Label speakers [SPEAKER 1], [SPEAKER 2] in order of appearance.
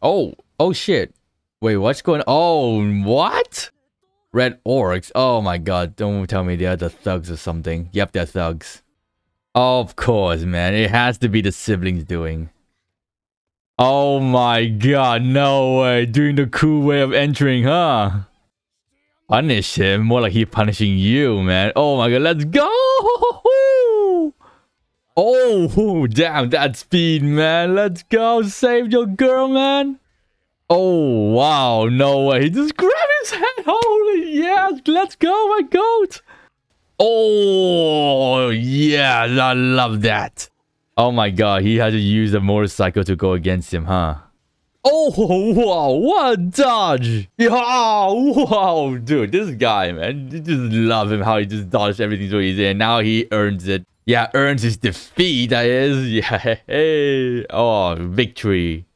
[SPEAKER 1] Oh, oh shit. Wait, what's going Oh, what? Red orcs. Oh my god, don't tell me they're the thugs or something. Yep, they're thugs. Of course, man. It has to be the siblings doing. Oh my god, no way. Doing the cool way of entering, huh? Punish him? More like he punishing you, man. Oh my god, let's go! Oh, damn, that speed, man. Let's go. Save your girl, man. Oh, wow. No way. He just grabbed
[SPEAKER 2] his head. Holy, yeah. Let's go, my goat. Oh, yeah.
[SPEAKER 1] I love that. Oh, my God. He had to use a motorcycle to go against him, huh? Oh, wow. What dodge. Yeah, wow. Dude, this guy, man. You just love him how he just dodged everything so easy. And now he earns it. Yeah, earns his defeat, that is. Yeah. Hey. Oh, victory.